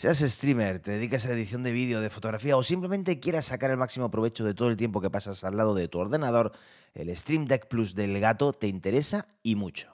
Seas streamer, te dedicas a edición de vídeo, de fotografía o simplemente quieras sacar el máximo provecho de todo el tiempo que pasas al lado de tu ordenador, el Stream Deck Plus del gato te interesa y mucho.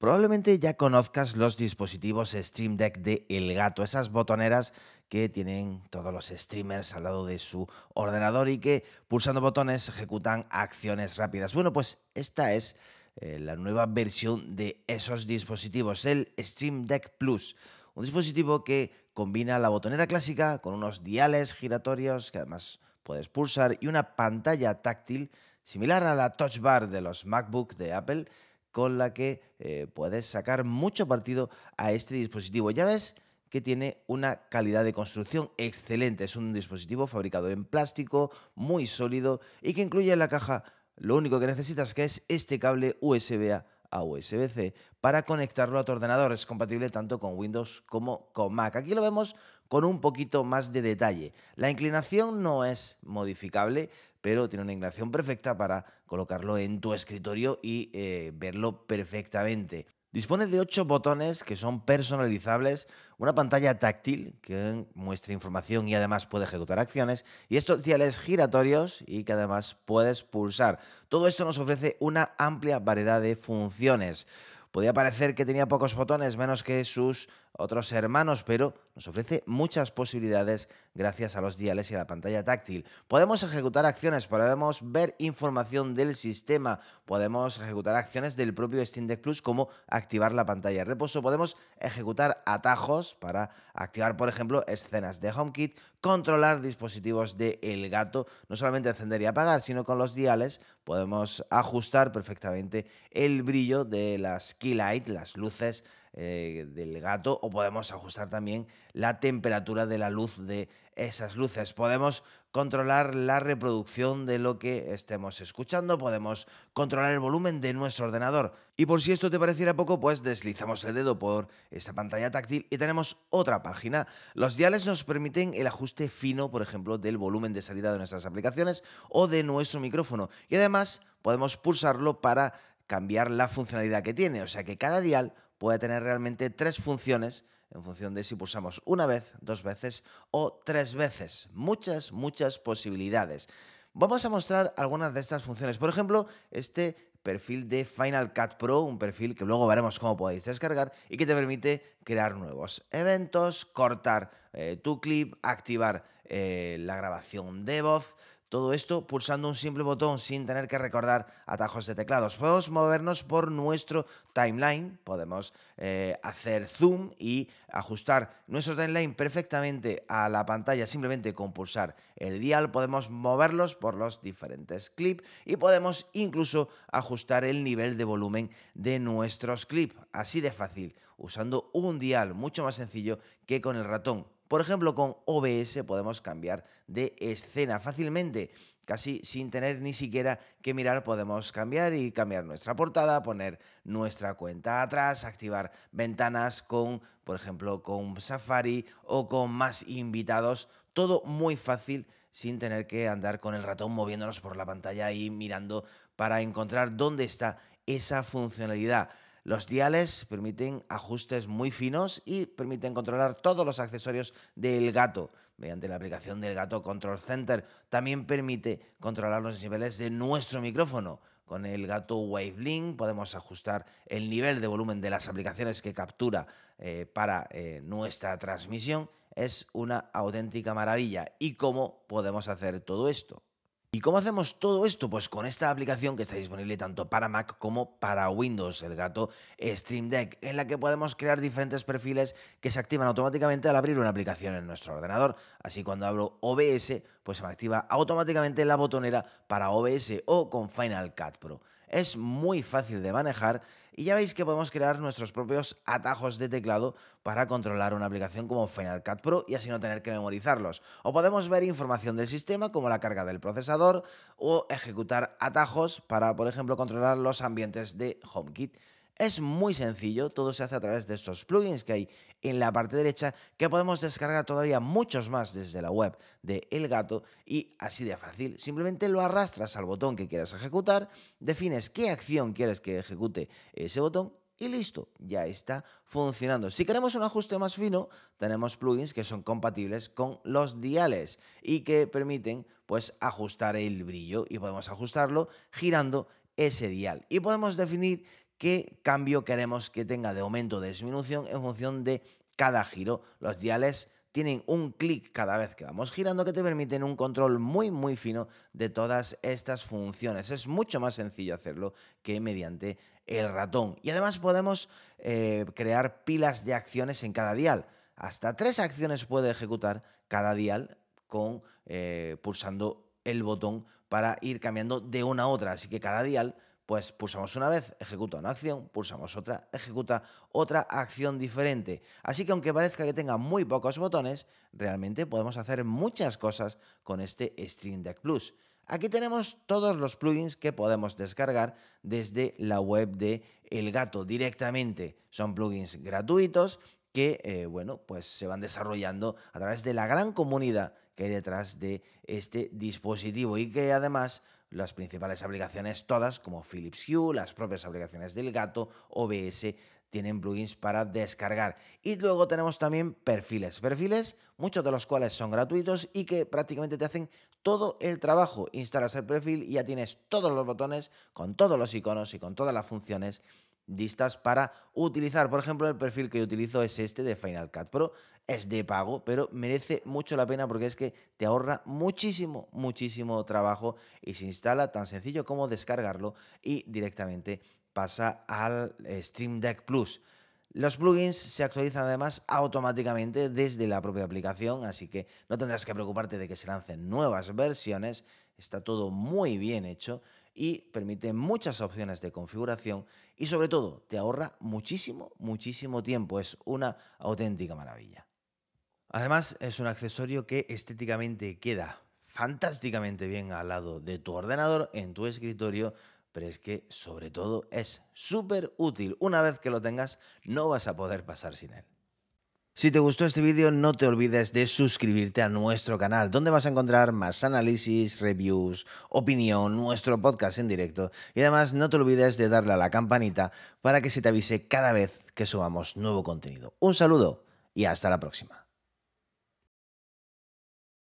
Probablemente ya conozcas los dispositivos Stream Deck de El Gato, esas botoneras que tienen todos los streamers al lado de su ordenador y que pulsando botones ejecutan acciones rápidas. Bueno, pues esta es eh, la nueva versión de esos dispositivos, el Stream Deck Plus. Un dispositivo que combina la botonera clásica con unos diales giratorios que además puedes pulsar y una pantalla táctil similar a la touch bar de los MacBook de Apple con la que eh, puedes sacar mucho partido a este dispositivo. Ya ves que tiene una calidad de construcción excelente. Es un dispositivo fabricado en plástico, muy sólido y que incluye en la caja lo único que necesitas que es este cable USB-A a USB-C para conectarlo a tu ordenador. Es compatible tanto con Windows como con Mac. Aquí lo vemos con un poquito más de detalle. La inclinación no es modificable, pero tiene una inclinación perfecta para colocarlo en tu escritorio y eh, verlo perfectamente. Dispone de ocho botones que son personalizables, una pantalla táctil que muestra información y además puede ejecutar acciones, y estos diales giratorios y que además puedes pulsar. Todo esto nos ofrece una amplia variedad de funciones. Podía parecer que tenía pocos botones, menos que sus otros hermanos, pero nos ofrece muchas posibilidades gracias a los diales y a la pantalla táctil. Podemos ejecutar acciones, podemos ver información del sistema, podemos ejecutar acciones del propio Steam Deck Plus como activar la pantalla de reposo, podemos ejecutar atajos para activar, por ejemplo, escenas de HomeKit, controlar dispositivos de El Gato, no solamente encender y apagar, sino con los diales podemos ajustar perfectamente el brillo de las key light, las luces eh, del gato o podemos ajustar también la temperatura de la luz de esas luces. Podemos controlar la reproducción de lo que estemos escuchando, podemos controlar el volumen de nuestro ordenador. Y por si esto te pareciera poco, pues deslizamos el dedo por esta pantalla táctil y tenemos otra página. Los diales nos permiten el ajuste fino, por ejemplo, del volumen de salida de nuestras aplicaciones o de nuestro micrófono. Y además podemos pulsarlo para cambiar la funcionalidad que tiene, o sea que cada dial puede tener realmente tres funciones en función de si pulsamos una vez, dos veces o tres veces. Muchas, muchas posibilidades. Vamos a mostrar algunas de estas funciones. Por ejemplo, este perfil de Final Cut Pro, un perfil que luego veremos cómo podéis descargar y que te permite crear nuevos eventos, cortar eh, tu clip, activar eh, la grabación de voz, todo esto pulsando un simple botón sin tener que recordar atajos de teclados. Podemos movernos por nuestro timeline, podemos eh, hacer zoom y ajustar nuestro timeline perfectamente a la pantalla simplemente con pulsar el dial. Podemos moverlos por los diferentes clips y podemos incluso ajustar el nivel de volumen de nuestros clips. Así de fácil, usando un dial mucho más sencillo que con el ratón. Por ejemplo, con OBS podemos cambiar de escena fácilmente, casi sin tener ni siquiera que mirar, podemos cambiar y cambiar nuestra portada, poner nuestra cuenta atrás, activar ventanas con, por ejemplo, con Safari o con más invitados, todo muy fácil sin tener que andar con el ratón moviéndonos por la pantalla y mirando para encontrar dónde está esa funcionalidad. Los diales permiten ajustes muy finos y permiten controlar todos los accesorios del gato mediante la aplicación del gato Control Center. También permite controlar los niveles de nuestro micrófono. Con el gato WaveLink podemos ajustar el nivel de volumen de las aplicaciones que captura eh, para eh, nuestra transmisión. Es una auténtica maravilla. ¿Y cómo podemos hacer todo esto? ¿Y cómo hacemos todo esto? Pues con esta aplicación que está disponible tanto para Mac como para Windows, el gato Stream Deck, en la que podemos crear diferentes perfiles que se activan automáticamente al abrir una aplicación en nuestro ordenador. Así cuando abro OBS, pues se me activa automáticamente la botonera para OBS o con Final Cut Pro es muy fácil de manejar y ya veis que podemos crear nuestros propios atajos de teclado para controlar una aplicación como Final Cut Pro y así no tener que memorizarlos. O podemos ver información del sistema como la carga del procesador o ejecutar atajos para, por ejemplo, controlar los ambientes de HomeKit. Es muy sencillo, todo se hace a través de estos plugins que hay en la parte derecha que podemos descargar todavía muchos más desde la web de El Gato y así de fácil. Simplemente lo arrastras al botón que quieras ejecutar, defines qué acción quieres que ejecute ese botón y listo, ya está funcionando. Si queremos un ajuste más fino, tenemos plugins que son compatibles con los diales y que permiten pues ajustar el brillo y podemos ajustarlo girando ese dial y podemos definir qué cambio queremos que tenga de aumento o de disminución en función de cada giro. Los diales tienen un clic cada vez que vamos girando que te permiten un control muy muy fino de todas estas funciones. Es mucho más sencillo hacerlo que mediante el ratón. Y además podemos eh, crear pilas de acciones en cada dial. Hasta tres acciones puede ejecutar cada dial con eh, pulsando el botón para ir cambiando de una a otra. Así que cada dial pues pulsamos una vez, ejecuta una acción, pulsamos otra, ejecuta otra acción diferente. Así que aunque parezca que tenga muy pocos botones, realmente podemos hacer muchas cosas con este Stream Deck Plus. Aquí tenemos todos los plugins que podemos descargar desde la web de El Gato directamente. Son plugins gratuitos que, eh, bueno, pues se van desarrollando a través de la gran comunidad que hay detrás de este dispositivo y que además las principales aplicaciones todas, como Philips Hue, las propias aplicaciones del gato, OBS, tienen plugins para descargar. Y luego tenemos también perfiles. Perfiles, muchos de los cuales son gratuitos y que prácticamente te hacen todo el trabajo. Instalas el perfil y ya tienes todos los botones con todos los iconos y con todas las funciones listas para utilizar. Por ejemplo, el perfil que yo utilizo es este de Final Cut Pro es de pago, pero merece mucho la pena porque es que te ahorra muchísimo, muchísimo trabajo y se instala tan sencillo como descargarlo y directamente pasa al eh, Stream Deck Plus. Los plugins se actualizan además automáticamente desde la propia aplicación, así que no tendrás que preocuparte de que se lancen nuevas versiones, está todo muy bien hecho y permite muchas opciones de configuración y sobre todo te ahorra muchísimo, muchísimo tiempo, es una auténtica maravilla. Además, es un accesorio que estéticamente queda fantásticamente bien al lado de tu ordenador, en tu escritorio, pero es que sobre todo es súper útil. Una vez que lo tengas, no vas a poder pasar sin él. Si te gustó este vídeo, no te olvides de suscribirte a nuestro canal, donde vas a encontrar más análisis, reviews, opinión, nuestro podcast en directo. Y además, no te olvides de darle a la campanita para que se te avise cada vez que subamos nuevo contenido. Un saludo y hasta la próxima.